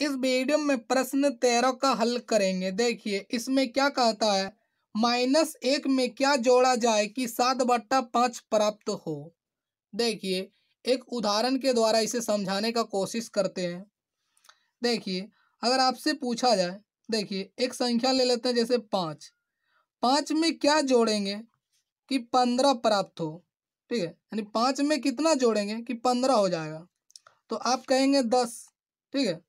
इस वीडियो में प्रश्न तेरह का हल करेंगे देखिए इसमें क्या कहता है माइनस एक में क्या जोड़ा जाए कि सात बट्टा पाँच प्राप्त हो देखिए एक उदाहरण के द्वारा इसे समझाने का कोशिश करते हैं देखिए अगर आपसे पूछा जाए देखिए एक संख्या ले लेते हैं जैसे पाँच पाँच में क्या जोड़ेंगे कि पंद्रह प्राप्त हो ठीक है यानी पाँच में कितना जोड़ेंगे कि पंद्रह हो जाएगा तो आप कहेंगे दस ठीक है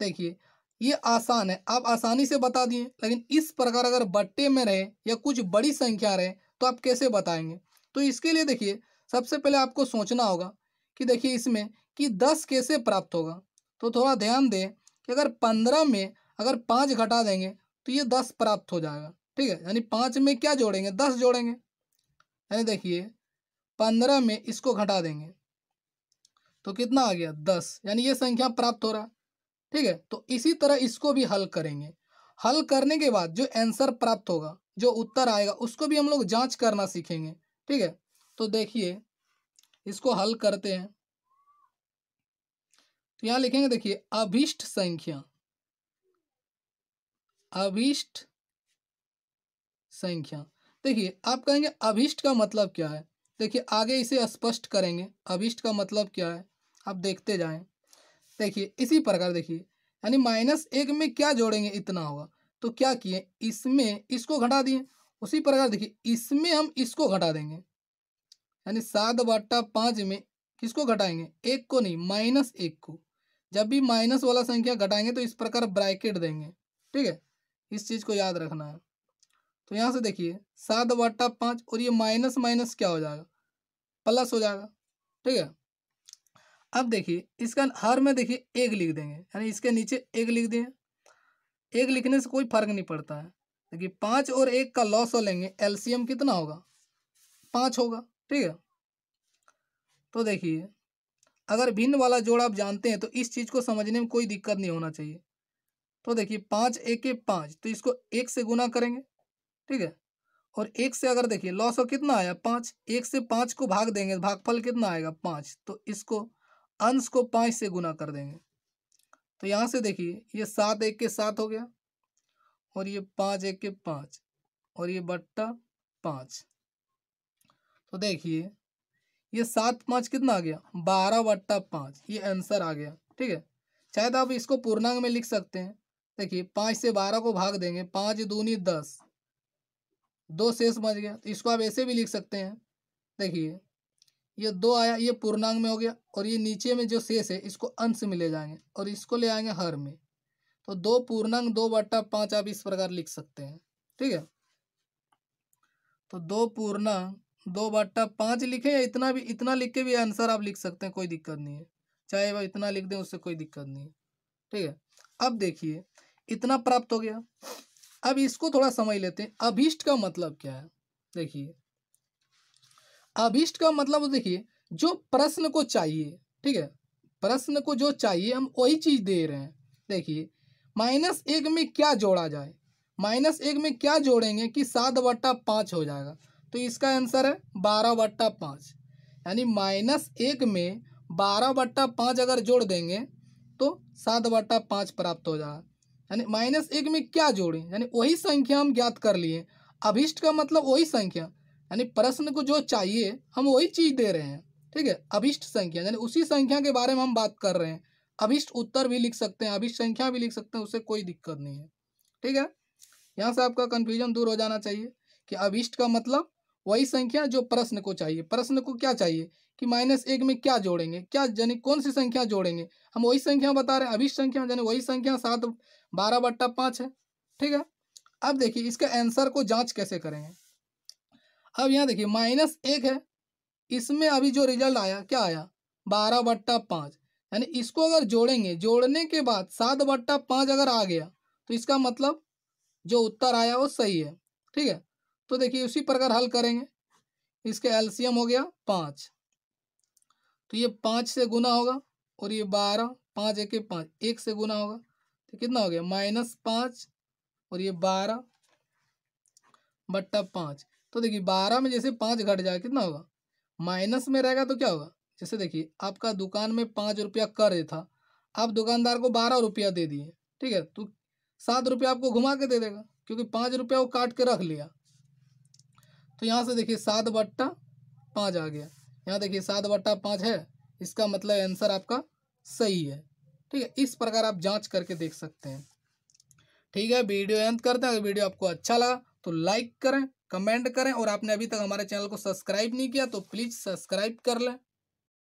देखिए ये आसान है आप आसानी से बता दिए लेकिन इस प्रकार अगर बट्टे में रहे या कुछ बड़ी संख्या रहे तो आप कैसे बताएंगे तो इसके लिए देखिए सबसे पहले आपको सोचना होगा कि देखिए इसमें कि दस कैसे प्राप्त होगा तो थोड़ा ध्यान दें कि अगर पंद्रह में अगर पाँच घटा देंगे तो ये दस प्राप्त हो जाएगा ठीक है यानी पाँच में क्या जोड़ेंगे दस जोड़ेंगे यानी देखिए पंद्रह में इसको घटा देंगे तो कितना आ गया दस यानी ये संख्या प्राप्त हो रहा है ठीक है तो इसी तरह इसको भी हल करेंगे हल करने के बाद जो आंसर प्राप्त होगा जो उत्तर आएगा उसको भी हम लोग जांच करना सीखेंगे ठीक है तो देखिए इसको हल करते हैं तो यहां लिखेंगे देखिए अभिष्ट संख्या अभिष्ट संख्या देखिए आप कहेंगे अभिष्ट का मतलब क्या है देखिए आगे इसे स्पष्ट करेंगे अभिष्ट का मतलब क्या है आप देखते जाएं देखिए इसी प्रकार देखिए यानी माइनस एक में क्या जोड़ेंगे इतना होगा तो क्या किए इसमें इसको घटा दिए उसी प्रकार देखिए इसमें हम इसको घटा देंगे यानी सात बट्टा पाँच में किसको घटाएंगे एक को नहीं माइनस एक को जब भी माइनस वाला संख्या घटाएंगे तो इस प्रकार ब्रैकेट देंगे ठीक है इस चीज़ को याद रखना है तो यहाँ से देखिए सात बट्टा पाँच और ये माइनस माइनस क्या हो जाएगा प्लस हो जाएगा ठीक है अब देखिए इसका हर में देखिए एक लिख देंगे यानी इसके नीचे एक लिख दें एक लिखने से कोई फर्क नहीं पड़ता है देखिए पाँच और एक का लॉस हो लेंगे एलसीएम कितना होगा पाँच होगा ठीक है तो देखिए अगर भिन्न वाला जोड़ आप जानते हैं तो इस चीज़ को समझने में कोई दिक्कत नहीं होना चाहिए तो देखिए पाँच एक के पाँच तो इसको एक से गुना करेंगे ठीक है और एक से अगर देखिए लॉस हो कितना आया पाँच एक से पाँच को भाग देंगे भागफल कितना आएगा पाँच तो इसको अंश को पाँच से गुना कर देंगे तो यहाँ से देखिए ये सात एक के सात हो गया और ये पाँच एक के पाँच और ये बट्टा पाँच तो देखिए ये सात पाँच कितना आ गया बारह बट्टा पाँच ये आंसर आ गया ठीक है तो आप इसको पूर्णांग में लिख सकते हैं देखिए पाँच से बारह को भाग देंगे पाँच दूनी दस दो शेष बच गया तो इसको आप ऐसे भी लिख सकते हैं देखिए ये दो आया ये पूर्णांग में हो गया और ये नीचे में जो शेष है इसको अंश में ले जाएंगे और इसको ले आएंगे हर में तो दो पूर्णांग दो बट्टा पांच आप इस प्रकार लिख सकते हैं ठीक है तो दो पूर्णांग दो बट्टा पांच लिखे या इतना भी इतना लिख के भी आंसर आप लिख सकते हैं कोई दिक्कत नहीं है चाहे वह इतना लिख दें उससे कोई दिक्कत नहीं है ठीक है अब देखिए इतना प्राप्त हो गया अब इसको थोड़ा समझ लेते हैं अभिष्ट का मतलब क्या है देखिए अभिष्ट का मतलब देखिए जो प्रश्न को चाहिए ठीक है प्रश्न को जो चाहिए हम वही चीज़ दे रहे हैं देखिए माइनस एक में क्या जोड़ा जाए माइनस एक में क्या जोड़ेंगे कि सात बट्टा पाँच हो जाएगा तो इसका आंसर है बारह बट्टा पाँच यानी माइनस एक में बारह बट्टा पाँच अगर जोड़ देंगे तो सात बट्टा पाँच प्राप्त हो जाएगा यानी माइनस एक में क्या जोड़ें यानी वही संख्या हम ज्ञात कर लिए अभिष्ट का मतलब वही संख्या यानी प्रश्न को जो चाहिए हम वही चीज़ दे रहे हैं ठीक है अभिष्ट संख्या यानी उसी संख्या के बारे में हम बात कर रहे हैं अभिष्ट उत्तर भी लिख सकते हैं अभिष्ट संख्या भी लिख सकते हैं उससे कोई दिक्कत नहीं है ठीक है यहाँ से आपका कन्फ्यूजन दूर हो जाना चाहिए कि अभिष्ट का मतलब वही संख्या जो प्रश्न को चाहिए प्रश्न को क्या चाहिए कि माइनस एक में क्या जोड़ेंगे क्या यानी कौन सी संख्या जोड़ेंगे हम वही संख्या बता रहे हैं अभिष्ट संख्या यानी वही संख्या सात बारह बट्टा पाँच है ठीक है अब देखिए इसका आंसर को जांच कैसे करेंगे अब यहाँ देखिए माइनस एक है इसमें अभी जो रिजल्ट आया क्या आया बारह बट्टा पाँच यानी इसको अगर जोड़ेंगे जोड़ने के बाद सात बट्टा पाँच अगर आ गया तो इसका मतलब जो उत्तर आया वो सही है ठीक है तो देखिए उसी प्रकार हल करेंगे इसके एलसीएम हो गया पाँच तो ये पाँच से गुना होगा और ये बारह पाँच एक पाँच एक से गुना होगा तो कितना हो गया माइनस पाँच और ये बारह बट्टा पाँच तो देखिए बारह में जैसे पाँच घट जाएगा कितना होगा माइनस में रहेगा तो क्या होगा जैसे देखिए आपका दुकान में पाँच रुपया कर था आप दुकानदार को बारह रुपया दे दिए ठीक है तो सात रुपया आपको घुमा के दे देगा क्योंकि पाँच रुपया वो काट के रख लिया तो यहाँ से देखिए सात बट्टा पाँच आ गया यहाँ देखिए सात बट्टा पाँच है इसका मतलब आंसर आपका सही है ठीक है इस प्रकार आप जांच करके देख सकते हैं ठीक है वीडियो अंत करते हैं अगर वीडियो आपको अच्छा लगा तो लाइक करें कमेंट करें और आपने अभी तक हमारे चैनल को सब्सक्राइब नहीं किया तो प्लीज़ सब्सक्राइब कर लें